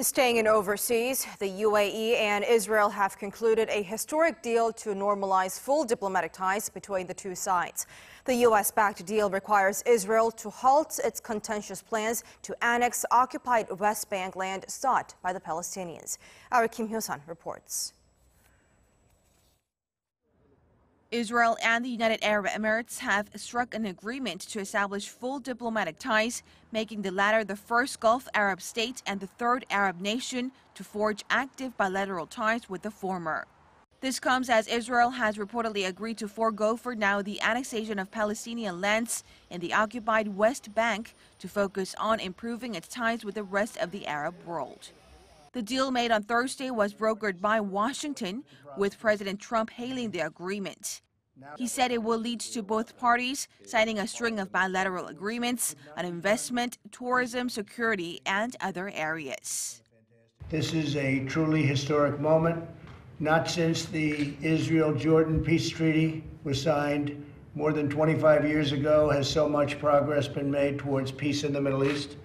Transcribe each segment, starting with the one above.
Staying in overseas, the UAE and Israel have concluded a historic deal to normalize full diplomatic ties between the two sides. The U.S. backed deal requires Israel to halt its contentious plans to annex occupied West Bank land sought by the Palestinians. Our Kim Hyo-sun reports. Israel and the United Arab Emirates have struck an agreement to establish full diplomatic ties, making the latter the first Gulf Arab state and the third Arab nation to forge active bilateral ties with the former. This comes as Israel has reportedly agreed to forego for now the annexation of Palestinian lands in the occupied West Bank to focus on improving its ties with the rest of the Arab world. The deal made on Thursday was brokered by Washington, with President Trump hailing the agreement. He said it will lead to both parties signing a string of bilateral agreements on investment, tourism, security, and other areas. This is a truly historic moment. Not since the Israel Jordan Peace Treaty was signed more than 25 years ago has so much progress been made towards peace in the Middle East.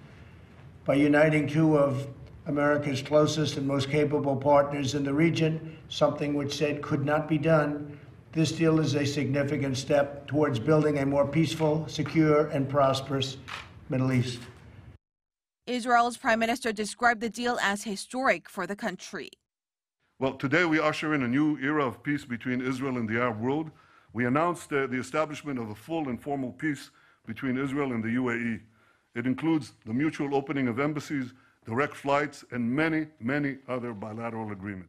By uniting two of America's closest and most capable partners in the region, something which said could not be done, this deal is a significant step towards building a more peaceful, secure, and prosperous Middle East. Israel's prime minister described the deal as historic for the country. Well, today we usher in a new era of peace between Israel and the Arab world. We announced uh, the establishment of a full and formal peace between Israel and the UAE. It includes the mutual opening of embassies direct flights, and many, many other bilateral agreements.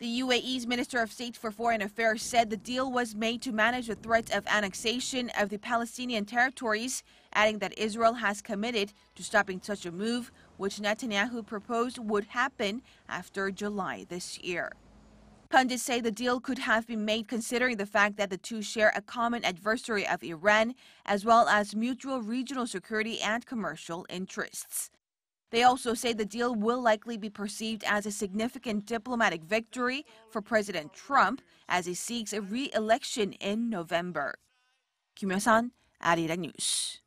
The UAE's Minister of State for Foreign Affairs said the deal was made to manage the threat of annexation of the Palestinian territories, adding that Israel has committed to stopping such a move, which Netanyahu proposed would happen after July this year. Pundits say the deal could have been made considering the fact that the two share a common adversary of Iran, as well as mutual regional security and commercial interests. They also say the deal will likely be perceived as a significant diplomatic victory for President Trump as he seeks a re-election in November. Kim Yo-san, Arirang News.